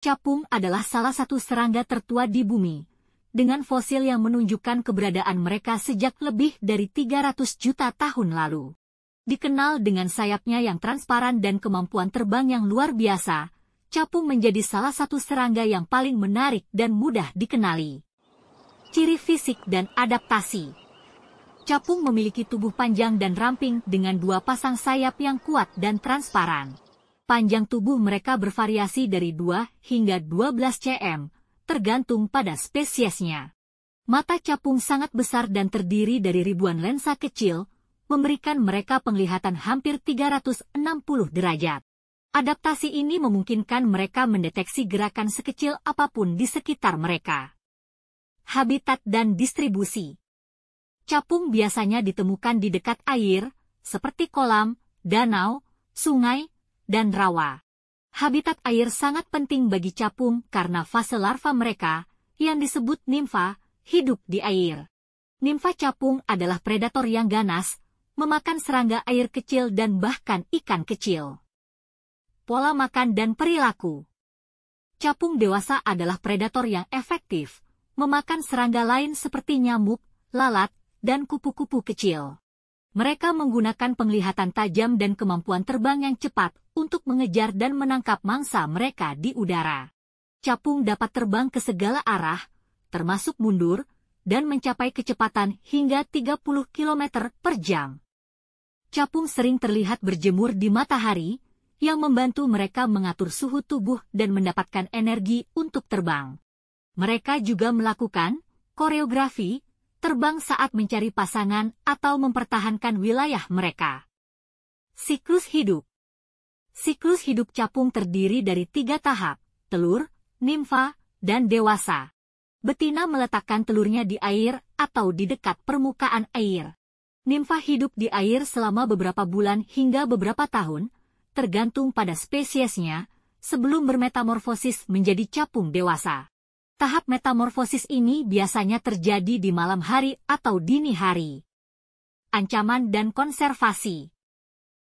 Capung adalah salah satu serangga tertua di bumi, dengan fosil yang menunjukkan keberadaan mereka sejak lebih dari 300 juta tahun lalu. Dikenal dengan sayapnya yang transparan dan kemampuan terbang yang luar biasa, capung menjadi salah satu serangga yang paling menarik dan mudah dikenali. Ciri fisik dan adaptasi Capung memiliki tubuh panjang dan ramping dengan dua pasang sayap yang kuat dan transparan. Panjang tubuh mereka bervariasi dari 2 hingga 12 cm, tergantung pada spesiesnya. Mata capung sangat besar dan terdiri dari ribuan lensa kecil, memberikan mereka penglihatan hampir 360 derajat. Adaptasi ini memungkinkan mereka mendeteksi gerakan sekecil apapun di sekitar mereka. Habitat dan distribusi Capung biasanya ditemukan di dekat air, seperti kolam, danau, sungai, dan rawa. Habitat air sangat penting bagi capung karena fase larva mereka, yang disebut nimfa, hidup di air. Nimfa capung adalah predator yang ganas, memakan serangga air kecil dan bahkan ikan kecil. Pola makan dan perilaku Capung dewasa adalah predator yang efektif, memakan serangga lain seperti nyamuk, lalat, dan kupu-kupu kecil. Mereka menggunakan penglihatan tajam dan kemampuan terbang yang cepat untuk mengejar dan menangkap mangsa mereka di udara. Capung dapat terbang ke segala arah, termasuk mundur, dan mencapai kecepatan hingga 30 km per jam. Capung sering terlihat berjemur di matahari, yang membantu mereka mengatur suhu tubuh dan mendapatkan energi untuk terbang. Mereka juga melakukan koreografi, terbang saat mencari pasangan atau mempertahankan wilayah mereka. Siklus hidup Siklus hidup capung terdiri dari tiga tahap, telur, nimfa, dan dewasa. Betina meletakkan telurnya di air atau di dekat permukaan air. Nimfa hidup di air selama beberapa bulan hingga beberapa tahun, tergantung pada spesiesnya, sebelum bermetamorfosis menjadi capung dewasa. Tahap metamorfosis ini biasanya terjadi di malam hari atau dini hari. Ancaman dan konservasi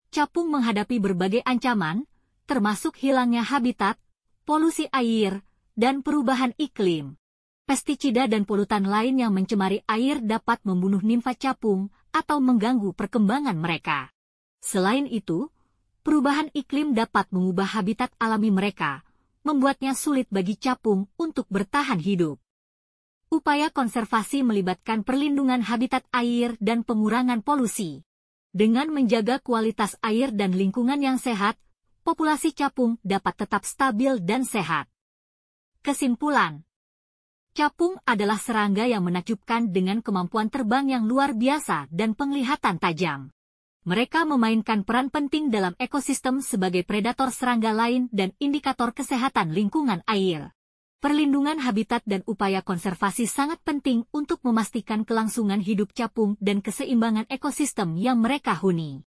capung menghadapi berbagai ancaman, termasuk hilangnya habitat, polusi air, dan perubahan iklim. Pestisida dan polutan lain yang mencemari air dapat membunuh nimfa capung atau mengganggu perkembangan mereka. Selain itu, perubahan iklim dapat mengubah habitat alami mereka, membuatnya sulit bagi capung untuk bertahan hidup. Upaya konservasi melibatkan perlindungan habitat air dan pengurangan polusi. Dengan menjaga kualitas air dan lingkungan yang sehat, populasi capung dapat tetap stabil dan sehat. Kesimpulan Capung adalah serangga yang menakjubkan dengan kemampuan terbang yang luar biasa dan penglihatan tajam. Mereka memainkan peran penting dalam ekosistem sebagai predator serangga lain dan indikator kesehatan lingkungan air. Perlindungan habitat dan upaya konservasi sangat penting untuk memastikan kelangsungan hidup capung dan keseimbangan ekosistem yang mereka huni.